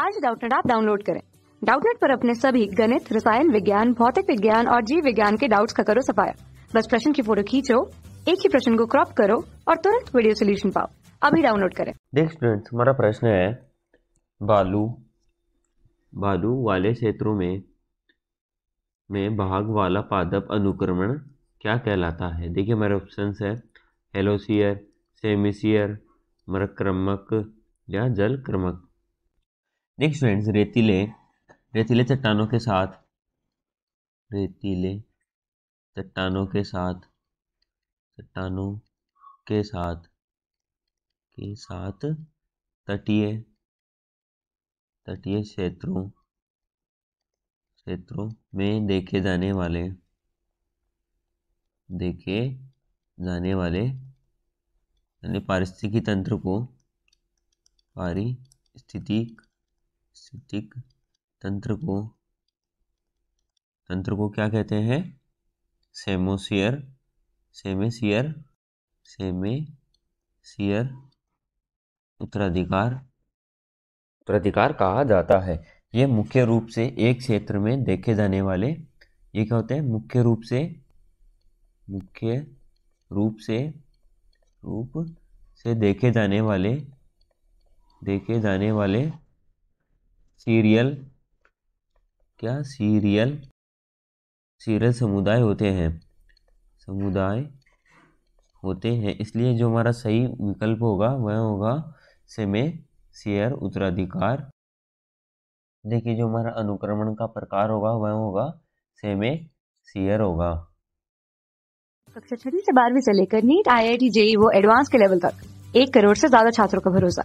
आज डाउटनेट आप डाउनलोड करें डाउटनेट पर अपने सभी गणित रसायन विज्ञान भौतिक विज्ञान और जीव विज्ञान के डाउट्स का करो सफाया बस प्रश्न की फोटो खींचो एक ही प्रश्न को क्रॉप करो और तुरंत वीडियो सोल्यूशन पाओ अभी डाउनलोड करें देख स्टूडेंट्स हमारा प्रश्न है बालू बालू वाले क्षेत्रों में में भाग वाला पादप अनुक्रमण क्या कहलाता है देखिए हमारे ऑप्शन है हेलोसियर सेमिसियर मरक्रमक या जल क्रमक देखिए स्टूडेंट्स रेतीले रेतीले चट्टानों के साथ रेतीले चट्टानों के साथ चट्टानों के साथ के साथ तटीय तटीय क्षेत्रों क्षेत्रों में देखे जाने वाले देखे जाने वाले यानी पारिस्थितिकी तंत्र को पारिस्थितिक स्थितिक तंत्र को तंत्र को क्या कहते हैं सेमोसियर सेमेसियर सेमेसियर उत्तराधिकार उत्तराधिकार कहा जाता है ये मुख्य रूप से एक क्षेत्र में देखे जाने वाले ये क्या होते हैं मुख्य रूप से मुख्य रूप से रूप से देखे जाने वाले देखे जाने वाले सीरियल क्या सीरियल सीरियल समुदाय होते हैं समुदाय होते हैं इसलिए जो हमारा सही विकल्प होगा वह होगा सेमे शेयर उत्तराधिकार देखिए जो हमारा अनुक्रमण का प्रकार होगा वह होगा सेमे शेयर होगा कक्षा छठी से बारहवीं से लेकर NEET I I T JEE वो एडवांस के लेवल तक एक करोड़ से ज्यादा छात्रों का भरोसा